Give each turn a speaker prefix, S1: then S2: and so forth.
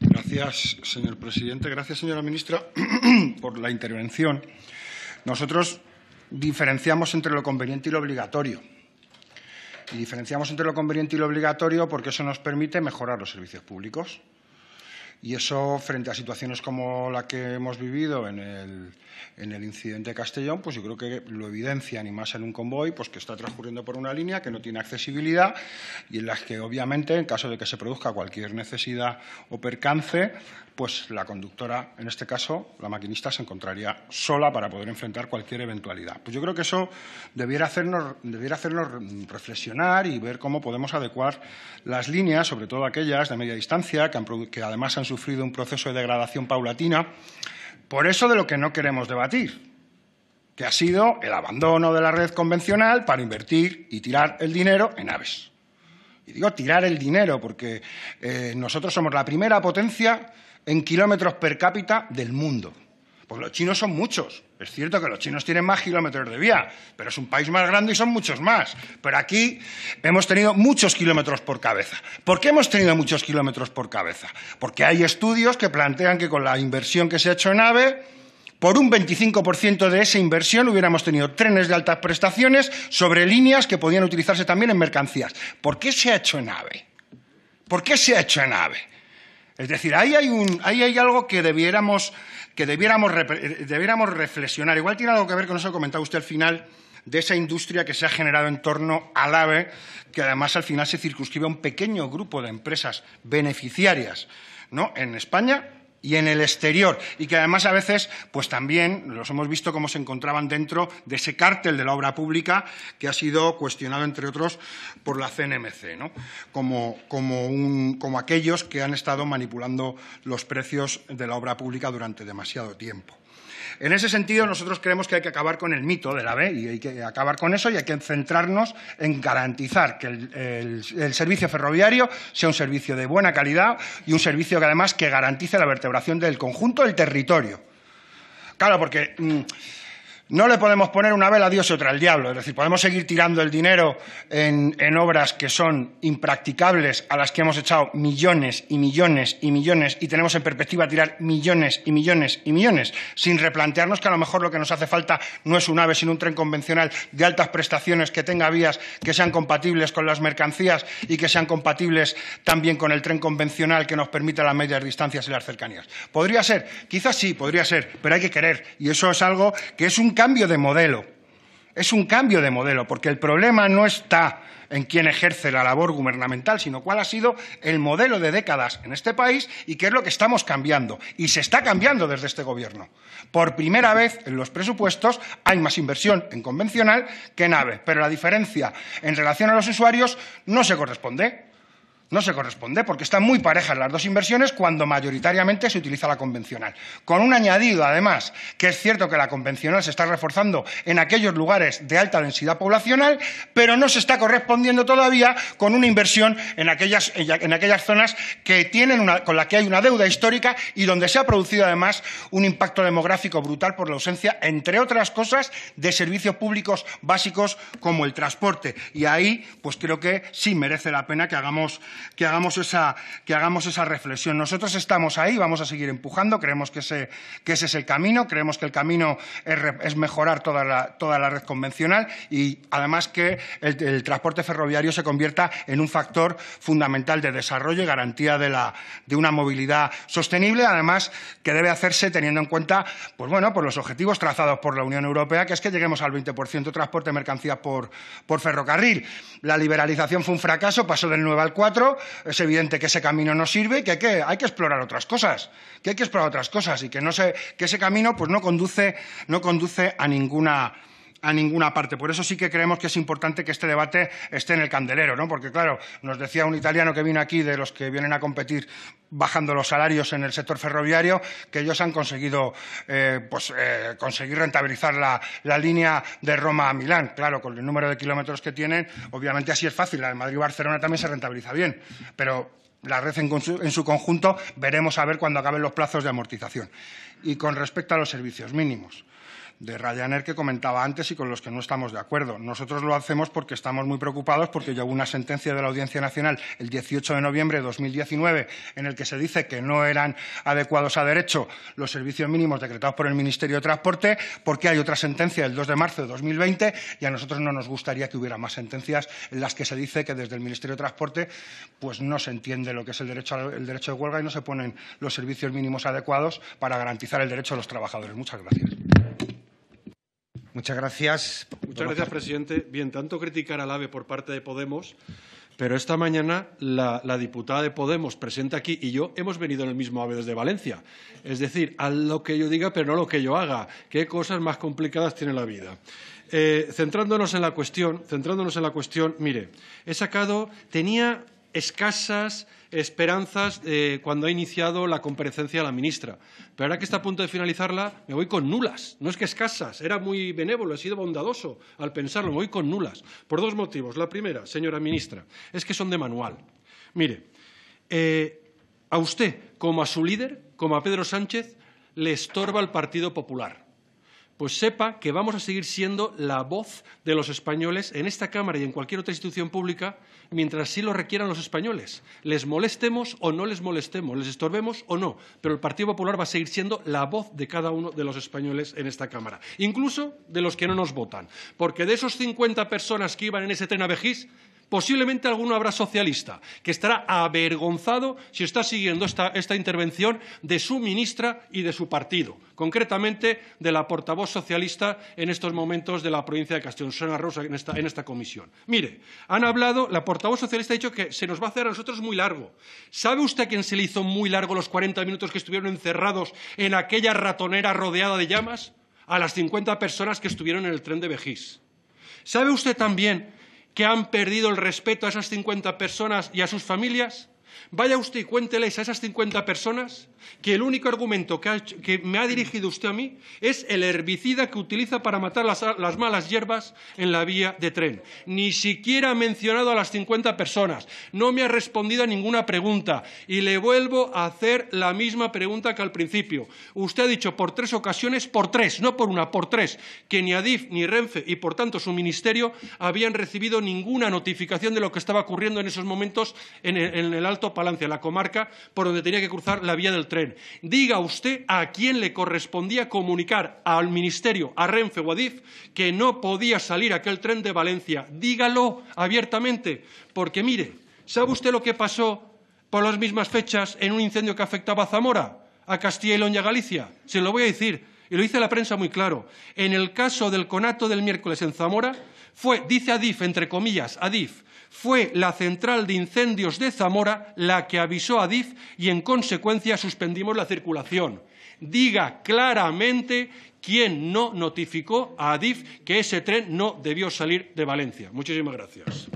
S1: Gracias, señor presidente. Gracias, señora ministra, por la intervención. Nosotros diferenciamos entre lo conveniente y lo obligatorio. Y diferenciamos entre lo conveniente y lo obligatorio porque eso nos permite mejorar los servicios públicos. Y eso, frente a situaciones como la que hemos vivido en el, en el incidente de Castellón, pues yo creo que lo evidencia, y más en un convoy, pues que está transcurriendo por una línea que no tiene accesibilidad y en las que, obviamente, en caso de que se produzca cualquier necesidad o percance, pues la conductora, en este caso, la maquinista, se encontraría sola para poder enfrentar cualquier eventualidad. Pues yo creo que eso debiera hacernos, debiera hacernos reflexionar y ver cómo podemos adecuar las líneas, sobre todo aquellas de media distancia, que, además han sufrido un proceso de degradación paulatina, por eso de lo que no queremos debatir, que ha sido el abandono de la red convencional para invertir y tirar el dinero en aves. Y digo tirar el dinero porque eh, nosotros somos la primera potencia en kilómetros per cápita del mundo. Pues los chinos son muchos. Es cierto que los chinos tienen más kilómetros de vía, pero es un país más grande y son muchos más. Pero aquí hemos tenido muchos kilómetros por cabeza. ¿Por qué hemos tenido muchos kilómetros por cabeza? Porque hay estudios que plantean que con la inversión que se ha hecho en AVE, por un 25% de esa inversión hubiéramos tenido trenes de altas prestaciones sobre líneas que podían utilizarse también en mercancías. ¿Por qué se ha hecho en AVE? ¿Por qué se ha hecho en AVE? Es decir, ahí hay, un, ahí hay algo que debiéramos que eh, debiéramos, reflexionar. Igual tiene algo que ver con eso que comentaba usted al final de esa industria que se ha generado en torno al AVE, que además al final se circunscribe a un pequeño grupo de empresas beneficiarias. ¿no? En España y en el exterior y que además a veces pues también los hemos visto cómo se encontraban dentro de ese cártel de la obra pública que ha sido cuestionado entre otros por la CNMC como aquellos que han estado manipulando los precios de la obra pública durante demasiado tiempo. En ese sentido, nosotros creemos que hay que acabar con el mito de la B y hay que acabar con eso y hay que centrarnos en garantizar que el, servicio ferroviario sea un servicio de buena calidad y un servicio que además que garantice la vertebración del conjunto del territorio. Claro, porque... Mm, no le podemos poner una vela a Dios y otra al diablo. Es decir, podemos seguir tirando el dinero en, en, obras que son impracticables, a las que hemos echado millones y millones y millones y tenemos en perspectiva tirar millones y millones y millones, sin replantearnos que a lo mejor lo que nos hace falta no es un ave, sino un tren convencional de altas prestaciones que tenga vías que sean compatibles con las mercancías y que sean compatibles también con el tren convencional que nos permita las medias distancias y las cercanías. Podría ser, quizás sí, podría ser, pero hay que querer. Y eso es algo que es un cambio de modelo. Es un cambio de modelo, porque el problema no está en quién ejerce la labor gubernamental, sino cuál ha sido el modelo de décadas en este país y qué es lo que estamos cambiando. Y se está cambiando desde este Gobierno. Por primera vez en los presupuestos hay más inversión en convencional que en AVE, pero la diferencia en relación a los usuarios no se corresponde. No se corresponde porque están muy parejas las dos inversiones cuando mayoritariamente se utiliza la convencional. Con un añadido, además, que es cierto que la convencional se está reforzando en aquellos lugares de alta densidad poblacional, pero no se está correspondiendo todavía con una inversión en aquellas, zonas con las que hay una deuda histórica y donde se ha producido además un impacto demográfico brutal por la ausencia, entre otras cosas, de servicios públicos básicos como el transporte. Y ahí, pues creo que sí merece la pena que hagamos que hagamos esa, que reflexión. Nosotros estamos ahí, vamos a seguir empujando, creemos que ese, es el camino, creemos que el camino es, mejorar toda la, red convencional y además que el, transporte ferroviario se convierta en un factor fundamental de desarrollo y garantía de, una movilidad sostenible, además que debe hacerse teniendo en cuenta pues, pues los objetivos trazados por la Unión Europea, que es que lleguemos al 20% de transporte de mercancías por, por ferrocarril. La liberalización fue un fracaso, pasó del 9 al 4, es evidente que ese camino no sirve y que hay, que explorar otras cosas, que hay que explorar otras cosas y que, ese camino pues, no, conduce, no conduce a ninguna a ninguna parte. Por eso sí que creemos que es importante que este debate esté en el candelero, ¿no? Porque, claro, nos decía un italiano que vino aquí de los que vienen a competir bajando los salarios en el sector ferroviario, que ellos han conseguido eh, pues, eh, conseguir rentabilizar la, línea de Roma a Milán. Claro, con el número de kilómetros que tienen, obviamente así es fácil. La de Madrid-Barcelona también se rentabiliza bien, pero la red en, en su conjunto veremos a ver cuando acaben los plazos de amortización. Y con respecto a los servicios mínimos de Ryanair que comentaba antes y con los que no estamos de acuerdo. Nosotros lo hacemos porque estamos muy preocupados porque ya hubo una sentencia de la Audiencia Nacional el 18 de noviembre de 2019 en la que se dice que no eran adecuados a derecho los servicios mínimos decretados por el Ministerio de Transporte, porque hay otra sentencia el 2 de marzo de 2020 y a nosotros no nos gustaría que hubiera más sentencias en las que se dice que desde el Ministerio de Transporte pues, no se entiende lo que es el derecho, el derecho de huelga y no se ponen los servicios mínimos adecuados para garantizar el derecho de los trabajadores. Muchas gracias. Muchas gracias.
S2: Muchas gracias, presidente. Bien, tanto criticar al AVE por parte de Podemos, pero esta mañana la, diputada de Podemos presenta aquí y yo hemos venido en el mismo AVE desde Valencia. Es decir, a lo que yo diga, pero no lo que yo haga. Qué cosas más complicadas tiene la vida. Eh, centrándonos en la cuestión, centrándonos en la cuestión, mire, he sacado, tenía escasas esperanzas cuando ha iniciado la comparecencia de la ministra. Pero ahora que está a punto de finalizarla, me voy con nulas. No es que escasas, era muy benévolo, ha sido bondadoso al pensarlo, me voy con nulas. Por dos motivos. La primera, señora ministra, es que son de manual. Mire, eh, a usted, como a su líder, como a Pedro Sánchez, le estorba el Partido Popular pues sepa que vamos a seguir siendo la voz de los españoles en esta Cámara y en cualquier otra institución pública mientras sí lo requieran los españoles. Les molestemos o no les molestemos, les estorbemos o no, pero el Partido Popular va a seguir siendo la voz de cada uno de los españoles en esta Cámara, incluso de los que no nos votan, porque de esos 50 personas que iban en ese tren a Vejís, Posiblemente alguno habrá socialista que estará avergonzado si está siguiendo esta, intervención de su ministra y de su partido, concretamente de la portavoz socialista en estos momentos de la provincia de Castellón, Rosa, en esta, en esta comisión. Mire, han hablado, la portavoz socialista ha dicho que se nos va a hacer a nosotros muy largo. ¿Sabe usted quién se le hizo muy largo los 40 minutos que estuvieron encerrados en aquella ratonera rodeada de llamas? A las 50 personas que estuvieron en el tren de Vejís. ¿Sabe usted también que han perdido el respeto a esas 50 personas y a sus familias? Vaya usted y cuénteles a esas 50 personas que el único argumento que, me ha dirigido usted a mí es el herbicida que utiliza para matar las, malas hierbas en la vía de tren. Ni siquiera ha mencionado a las 50 personas, no me ha respondido a ninguna pregunta y le vuelvo a hacer la misma pregunta que al principio. Usted ha dicho por tres ocasiones, por tres, no por una, por tres, que ni Adif ni Renfe y por tanto su ministerio habían recibido ninguna notificación de lo que estaba ocurriendo en esos momentos en el, en el Alto Palancia, la comarca por donde tenía que cruzar la vía del tren. Diga usted a quién le correspondía comunicar al Ministerio, a Renfe o a DIF, que no podía salir aquel tren de Valencia. Dígalo abiertamente, porque mire, ¿sabe usted lo que pasó por las mismas fechas en un incendio que afectaba a Zamora, a Castilla y León Galicia? Se lo voy a decir, y lo dice la prensa muy claro. En el caso del conato del miércoles en Zamora, fue, dice Adif, entre comillas, Adif, fue la central de incendios de Zamora la que avisó a Adif y, en consecuencia, suspendimos la circulación. Diga claramente quién no notificó a Adif que ese tren no debió salir de Valencia. Muchísimas gracias.